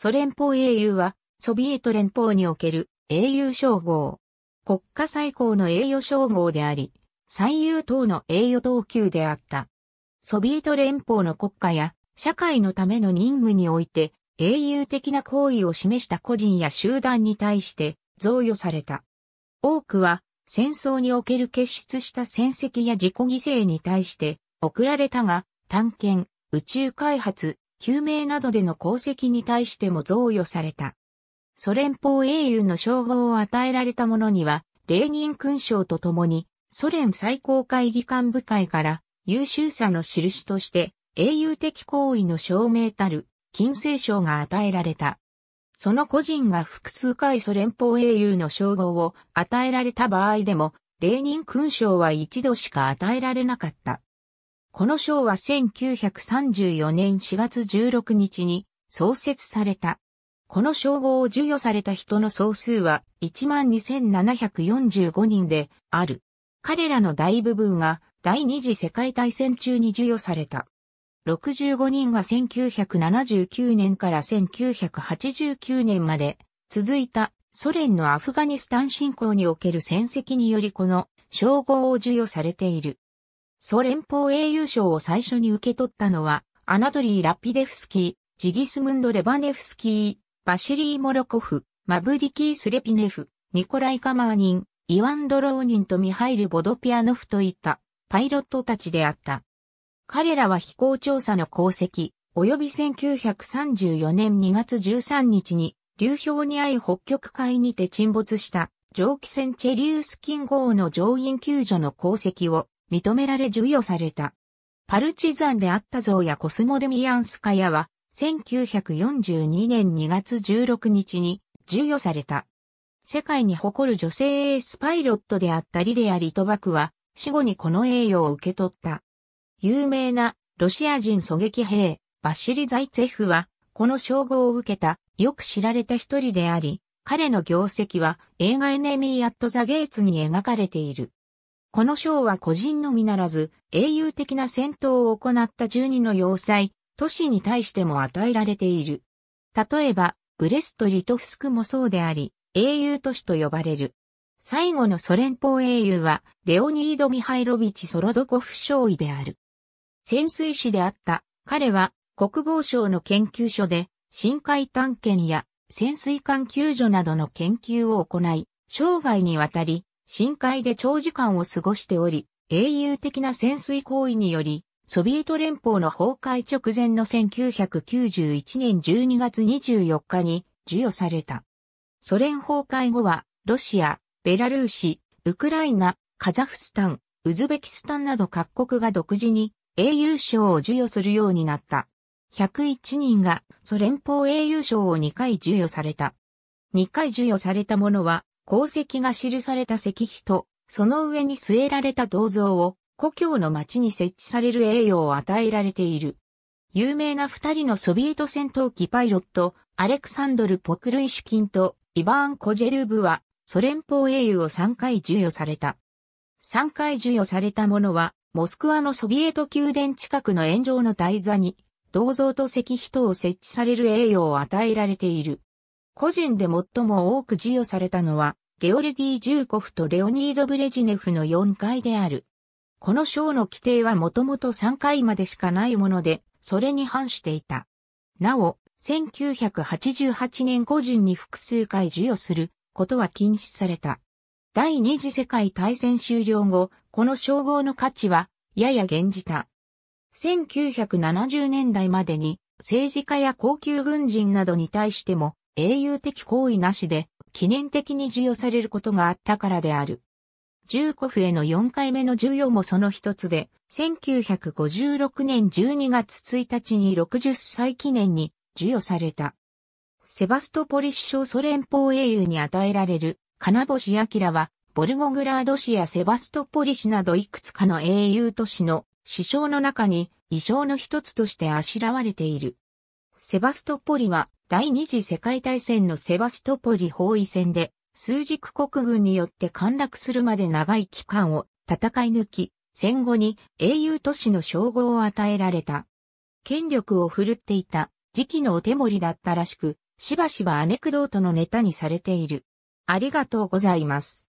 ソ連邦英雄は、ソビエト連邦における英雄称号。国家最高の栄誉称号であり、最優等の栄誉等級であった。ソビエト連邦の国家や社会のための任務において、英雄的な行為を示した個人や集団に対して贈与された。多くは戦争における結出した戦績や自己犠牲に対して贈られたが、探検、宇宙開発、救命などでの功績に対しても贈与された。ソ連邦英雄の称号を与えられた者には、レーニン勲章とともに、ソ連最高会議官部会から優秀さの印として英雄的行為の証明たる金星賞が与えられた。その個人が複数回ソ連邦英雄の称号を与えられた場合でも、レーニン勲章は一度しか与えられなかった。この賞は1934年4月16日に創設された。この称号を授与された人の総数は12,745人である。彼らの大部分が第二次世界大戦中に授与された。65人が1979年から1989年まで続いたソ連のアフガニスタン侵攻における戦績によりこの称号を授与されている。ソ連邦英雄賞を最初に受け取ったのは、アナトリー・ラピデフスキー、ジギスムンド・レバネフスキー、バシリー・モロコフ、マブリキー・スレピネフ、ニコライ・カマーニン、イワン・ドローニンとミハイル・ボドピアノフといったパイロットたちであった。彼らは飛行調査の功績、及び1934年2月13日に流氷に合い北極海にて沈没した蒸気船チェリウスキン号の乗員救助の功績を認められ授与された。パルチザンであった像やコスモデミアンスカヤは、1942年2月16日に授与された。世界に誇る女性エースパイロットであったリデア・リトバクは、死後にこの栄誉を受け取った。有名なロシア人狙撃兵、バッシリ・ザイツェフは、この称号を受けた、よく知られた一人であり、彼の業績は映画エネミー・アット・ザ・ゲイツに描かれている。この賞は個人のみならず、英雄的な戦闘を行った12の要塞、都市に対しても与えられている。例えば、ブレスト・リトフスクもそうであり、英雄都市と呼ばれる。最後のソ連邦英雄は、レオニード・ミハイロビチ・ソロドコフ少尉である。潜水士であった、彼は、国防省の研究所で、深海探検や潜水艦救助などの研究を行い、生涯にわたり、深海で長時間を過ごしており、英雄的な潜水行為により、ソビエト連邦の崩壊直前の1991年12月24日に授与された。ソ連崩壊後は、ロシア、ベラルーシ、ウクライナ、カザフスタン、ウズベキスタンなど各国が独自に英雄賞を授与するようになった。101人がソ連邦英雄賞を2回授与された。2回授与されたものは功績が記された石碑と、その上に据えられた銅像を、故郷の町に設置される栄誉を与えられている。有名な二人のソビエト戦闘機パイロット、アレクサンドル・ポクルイシュキンとイバーン・コジェルブは、ソ連邦英雄を3回授与された。3回授与されたものは、モスクワのソビエト宮殿近くの炎上の台座に、銅像と石碑等を設置される栄誉を与えられている。個人で最も多く授与されたのは、ゲオルギー・ジューコフとレオニード・ブレジネフの4回である。この賞の規定はもともと3回までしかないもので、それに反していた。なお、1988年個人に複数回授与することは禁止された。第二次世界大戦終了後、この称号の価値は、やや減じた。1970年代までに、政治家や高級軍人などに対しても、英雄的行為なしで、記念的に授与されることがあったからである。ー古府への4回目の授与もその一つで、1956年12月1日に60歳記念に授与された。セバストポリ首相ソ連邦英雄に与えられる金星明は、ボルゴグラード市やセバストポリ市などいくつかの英雄都市の首相の中に、衣装の一つとしてあしらわれている。セバストポリは第二次世界大戦のセバストポリ包囲戦で、枢軸国軍によって陥落するまで長い期間を戦い抜き、戦後に英雄都市の称号を与えられた。権力を振るっていた時期のお手盛りだったらしく、しばしばアネクドートのネタにされている。ありがとうございます。